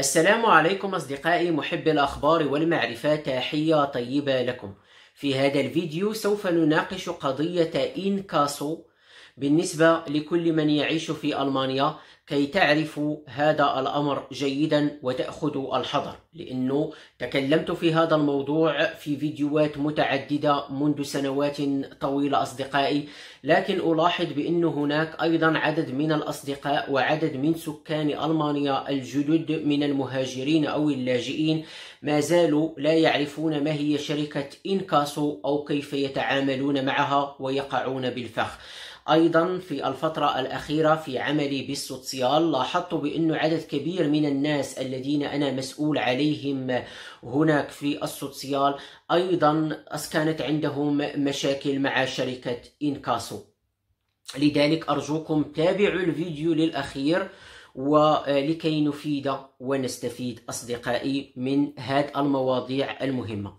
السلام عليكم أصدقائي محبي الأخبار والمعرفة تحية طيبة لكم في هذا الفيديو سوف نناقش قضية إنكاسو بالنسبة لكل من يعيش في ألمانيا كي تعرفوا هذا الأمر جيدا وتأخذوا الحذر لأنه تكلمت في هذا الموضوع في فيديوهات متعددة منذ سنوات طويلة أصدقائي لكن ألاحظ بأن هناك أيضا عدد من الأصدقاء وعدد من سكان ألمانيا الجدد من المهاجرين أو اللاجئين ما زالوا لا يعرفون ما هي شركة إنكاسو أو كيف يتعاملون معها ويقعون بالفخ ايضا في الفتره الاخيره في عملي بالسوتسيال لاحظت بانه عدد كبير من الناس الذين انا مسؤول عليهم هناك في السوتسيال ايضا كانت عندهم مشاكل مع شركه انكاسو لذلك ارجوكم تابعوا الفيديو للاخير ولكي نفيد ونستفيد اصدقائي من هذه المواضيع المهمه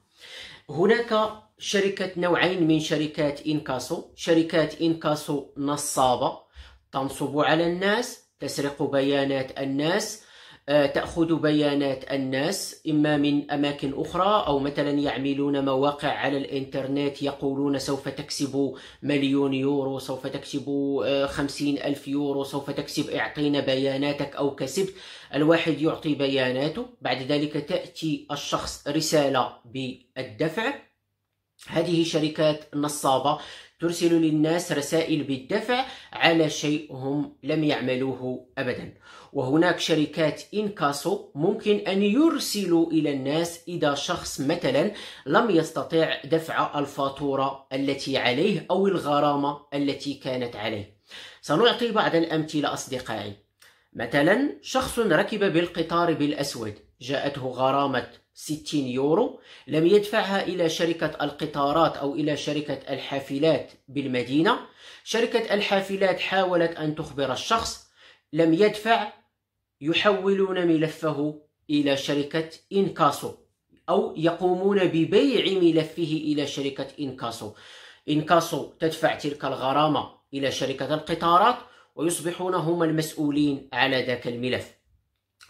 هناك شركة نوعين من شركات إنكاسو شركات إنكاسو نصابة تنصب على الناس تسرق بيانات الناس آه، تأخذ بيانات الناس إما من أماكن أخرى أو مثلا يعملون مواقع على الإنترنت يقولون سوف تكسب مليون يورو سوف تكسب آه، خمسين ألف يورو سوف تكسب اعطينا بياناتك أو كسبت الواحد يعطي بياناته بعد ذلك تأتي الشخص رسالة بالدفع هذه شركات نصابة ترسل للناس رسائل بالدفع على شيء هم لم يعملوه أبدا وهناك شركات إنكاسو ممكن أن يرسلوا إلى الناس إذا شخص مثلا لم يستطيع دفع الفاتورة التي عليه أو الغرامة التي كانت عليه سنعطي بعض الأمثلة أصدقائي مثلا شخص ركب بالقطار بالأسود جاءته غرامة 60 يورو لم يدفعها إلى شركة القطارات أو إلى شركة الحافلات بالمدينة شركة الحافلات حاولت أن تخبر الشخص لم يدفع يحولون ملفه إلى شركة إنكاسو أو يقومون ببيع ملفه إلى شركة إنكاسو إنكاسو تدفع تلك الغرامة إلى شركة القطارات ويصبحون هم المسؤولين على ذاك الملف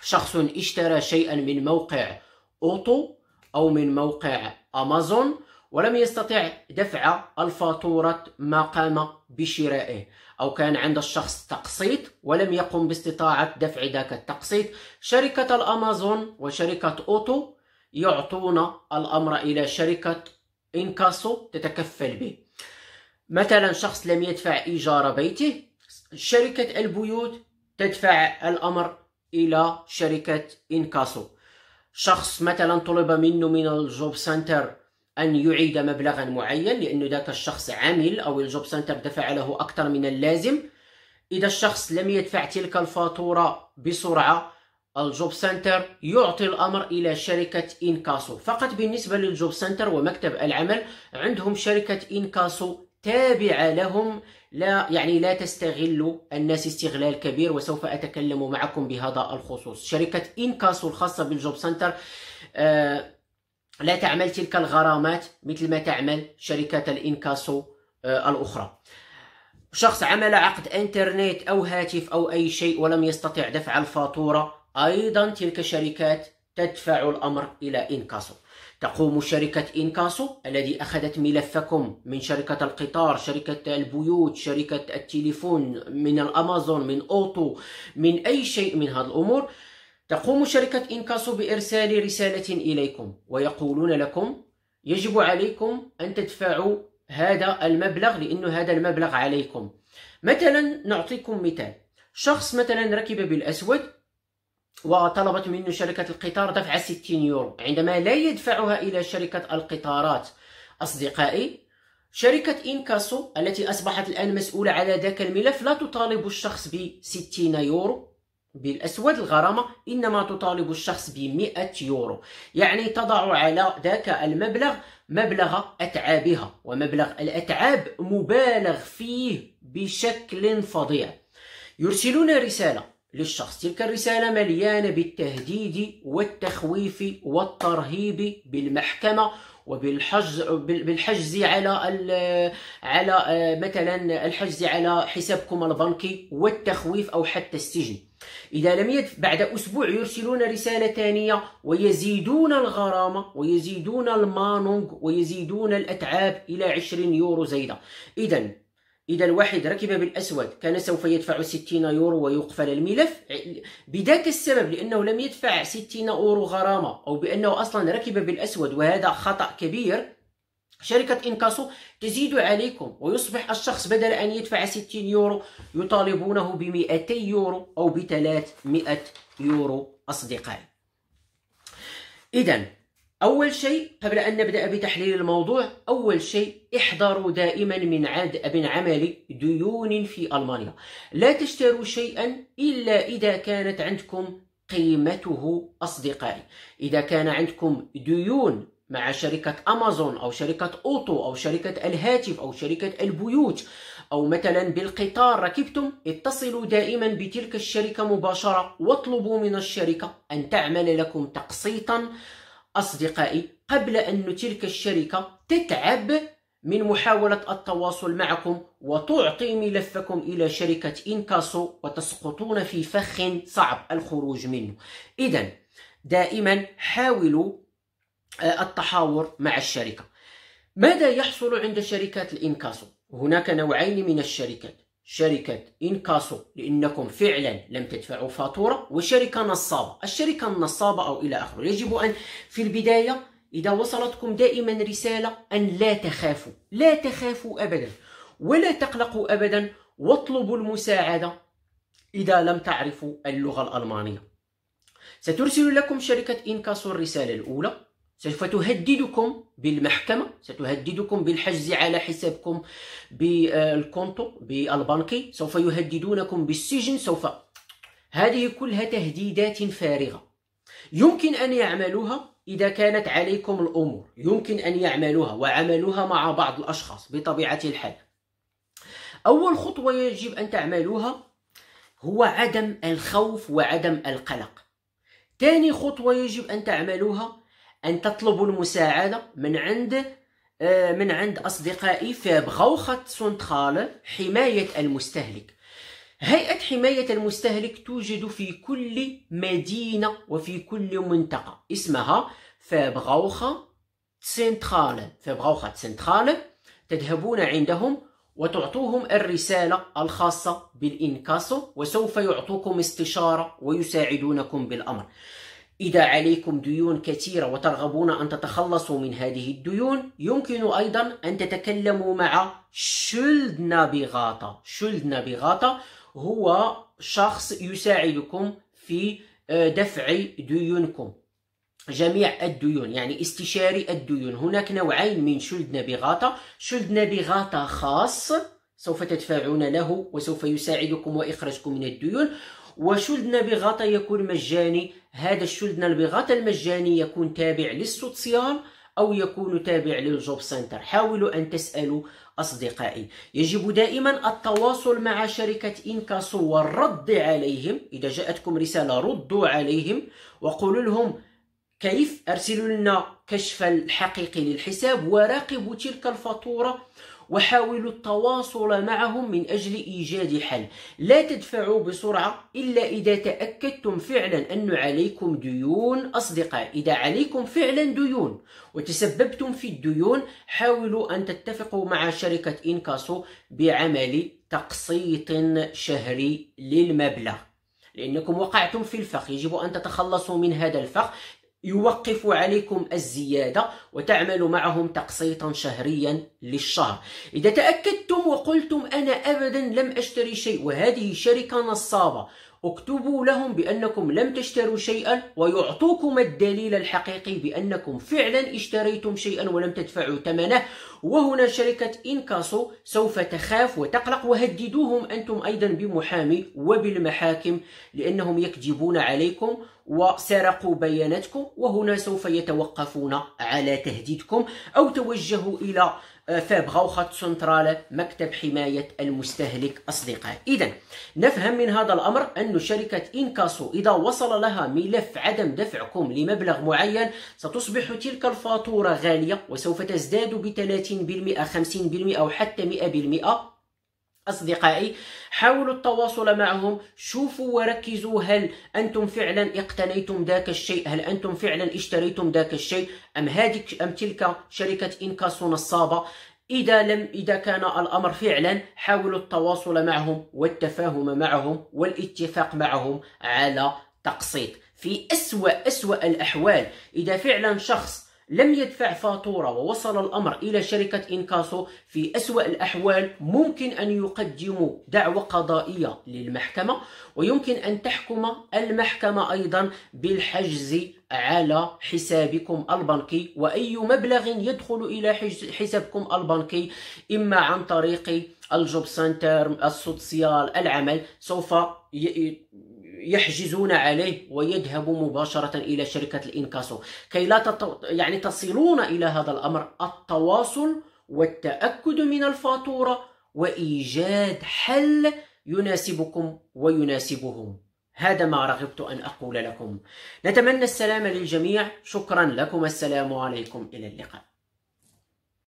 شخص اشترى شيئا من موقع أوتو أو من موقع أمازون ولم يستطع دفع الفاتورة ما قام بشرائه أو كان عند الشخص تقسيط ولم يقم باستطاعة دفع ذاك التقسيط شركة الأمازون وشركة أوتو يعطون الأمر إلى شركة إنكاسو تتكفل به مثلا شخص لم يدفع إيجار بيته شركة البيوت تدفع الأمر إلى شركة إنكاسو شخص مثلا طلب منه من الجوب سنتر أن يعيد مبلغا معين لأنه ذاك الشخص عمل أو الجوب سنتر دفع له أكثر من اللازم إذا الشخص لم يدفع تلك الفاتورة بسرعة الجوب سنتر يعطي الأمر إلى شركة إنكاسو فقط بالنسبة للجوب سنتر ومكتب العمل عندهم شركة إنكاسو تابعة لهم لا يعني لا تستغلوا الناس استغلال كبير وسوف أتكلم معكم بهذا الخصوص شركة إنكاسو الخاصة بالجوب سنتر آه، لا تعمل تلك الغرامات مثل ما تعمل شركات الإنكاسو آه، الأخرى شخص عمل عقد انترنت أو هاتف أو أي شيء ولم يستطع دفع الفاتورة أيضا تلك الشركات تدفع الأمر إلى إنكاسو تقوم شركة إنكاسو الذي أخذت ملفكم من شركة القطار شركة البيوت شركة التليفون من الأمازون من أوتو من أي شيء من هذه الأمور تقوم شركة إنكاسو بإرسال رسالة إليكم ويقولون لكم يجب عليكم أن تدفعوا هذا المبلغ لأن هذا المبلغ عليكم مثلا نعطيكم مثال شخص مثلا ركب بالأسود وطلبت منه شركة القطار دفع 60 يورو عندما لا يدفعها إلى شركة القطارات أصدقائي شركة إنكاسو التي أصبحت الآن مسؤولة على ذاك الملف لا تطالب الشخص ب 60 يورو بالأسود الغرامة إنما تطالب الشخص ب 100 يورو يعني تضع على ذاك المبلغ مبلغ أتعابها ومبلغ الأتعاب مبالغ فيه بشكل فظيع يرسلون رسالة للشخص تلك الرسالة مليانة بالتهديد والتخويف والترهيب بالمحكمة وبالحجز بالحجز على ال على آه، مثلا الحجز على حسابكم البنكي والتخويف او حتى السجن اذا لم يدفع بعد اسبوع يرسلون رساله ثانيه ويزيدون الغرامه ويزيدون المانونغ ويزيدون الاتعاب الى 20 يورو زائده اذا إذا الواحد ركب بالأسود كان سوف يدفع 60 يورو ويقفل الملف بذاك السبب لأنه لم يدفع 60 يورو غرامة أو بأنه أصلا ركب بالأسود وهذا خطأ كبير شركة إنكاسو تزيد عليكم ويصبح الشخص بدل أن يدفع 60 يورو يطالبونه ب 200 يورو أو ب 300 يورو أصدقائي إذا أول شيء قبل أن نبدأ بتحليل الموضوع أول شيء احذروا دائما من عد من عمل ديون في ألمانيا لا تشتروا شيئا إلا إذا كانت عندكم قيمته أصدقائي إذا كان عندكم ديون مع شركة أمازون أو شركة أوتو أو شركة الهاتف أو شركة البيوت أو مثلا بالقطار ركبتم اتصلوا دائما بتلك الشركة مباشرة واطلبوا من الشركة أن تعمل لكم تقسيطا أصدقائي قبل أن تلك الشركة تتعب من محاولة التواصل معكم وتعطي ملفكم إلى شركة إنكاسو وتسقطون في فخ صعب الخروج منه إذا دائما حاولوا آه، التحاور مع الشركة ماذا يحصل عند شركات الإنكاسو؟ هناك نوعين من الشركات شركة إنكاسو لأنكم فعلا لم تدفعوا فاتورة وشركة نصابة الشركة النصابة أو إلى آخره يجب أن في البداية إذا وصلتكم دائما رسالة أن لا تخافوا لا تخافوا أبدا ولا تقلقوا أبدا واطلبوا المساعدة إذا لم تعرفوا اللغة الألمانية سترسل لكم شركة إنكاسو الرسالة الأولى سوف تهددكم بالمحكمة ستهددكم بالحجز على حسابكم بالكونتو بالبنكي سوف يهددونكم بالسجن سوف هذه كلها تهديدات فارغة يمكن أن يعملوها إذا كانت عليكم الأمور يمكن أن يعملوها وعملوها مع بعض الأشخاص بطبيعة الحال أول خطوة يجب أن تعملوها هو عدم الخوف وعدم القلق ثاني خطوة يجب أن تعملوها أن تطلبوا المساعدة من عند آه، من عند أصدقائي بغوخة سنترال حماية المستهلك هيئة حماية المستهلك توجد في كل مدينة وفي كل منطقة اسمها فبغوخة سنترال فبغوخة سنترال تذهبون عندهم وتعطوهم الرسالة الخاصة بالإنكاسو وسوف يعطوكم استشارة ويساعدونكم بالأمر إذا عليكم ديون كثيرة وترغبون أن تتخلصوا من هذه الديون يمكن أيضا أن تتكلموا مع شولد نابغاطة شولد نابغاطة هو شخص يساعدكم في آه، دفع ديونكم جميع الديون يعني استشاري الديون هناك نوعين من شلد نبغاطة شلد نبغاطة خاص سوف تدفعون له وسوف يساعدكم وإخراجكم من الديون وشلدنا بغطا يكون مجاني هذا الشلدنا بغطا المجاني يكون تابع للسوتسيال أو يكون تابع للجوب سنتر حاولوا أن تسألوا أصدقائي يجب دائما التواصل مع شركة إنكاسو والرد عليهم إذا جاءتكم رسالة ردوا عليهم وقولوا لهم كيف أرسلوا لنا كشف الحقيقي للحساب وراقبوا تلك الفاتورة وحاولوا التواصل معهم من أجل إيجاد حل لا تدفعوا بسرعة إلا إذا تأكدتم فعلا أن عليكم ديون أصدقاء إذا عليكم فعلا ديون وتسببتم في الديون حاولوا أن تتفقوا مع شركة إنكاسو بعمل تقسيط شهري للمبلغ لأنكم وقعتم في الفخ يجب أن تتخلصوا من هذا الفخ يوقف عليكم الزيادة وتعمل معهم تقسيطا شهريا للشهر إذا تأكدتم وقلتم أنا أبدا لم أشتري شيء وهذه شركة نصابة اكتبوا لهم بأنكم لم تشتروا شيئا ويعطوكم الدليل الحقيقي بأنكم فعلا اشتريتم شيئا ولم تدفعوا ثمنه وهنا شركة إنكاسو سوف تخاف وتقلق وهددوهم أنتم أيضا بمحامي وبالمحاكم لأنهم يكذبون عليكم وسرقوا بياناتكم وهنا سوف يتوقفون على تهديدكم أو توجهوا إلى فبغاو خط مكتب حماية المستهلك أصدقائي إذا نفهم من هذا الأمر أن شركة إنكاسو إذا وصل لها ملف عدم دفعكم لمبلغ معين ستصبح تلك الفاتورة غالية وسوف تزداد ب 30% 50% أو حتى 100% أصدقائي حاولوا التواصل معهم شوفوا وركزوا هل أنتم فعلا اقتنيتم ذاك الشيء هل أنتم فعلا اشتريتم ذاك الشيء أم هذه أم تلك شركة إنكاسو نصابة إذا لم إذا كان الأمر فعلا حاولوا التواصل معهم والتفاهم معهم والاتفاق معهم على تقسيط في أسوأ أسوأ الأحوال إذا فعلا شخص لم يدفع فاتورة ووصل الأمر إلى شركة إنكاسو في أسوأ الأحوال ممكن أن يقدموا دعوة قضائية للمحكمة ويمكن أن تحكم المحكمة أيضا بالحجز على حسابكم البنكي وأي مبلغ يدخل إلى حسابكم البنكي إما عن طريق الجوب سنتر السوسيال العمل سوف يحجزون عليه ويذهب مباشرة إلى شركة الإنكاسو كي لا يعني تصلون إلى هذا الأمر التواصل والتأكد من الفاتورة وإيجاد حل يناسبكم ويناسبهم هذا ما رغبت أن أقول لكم نتمنى السلام للجميع شكرا لكم السلام عليكم إلى اللقاء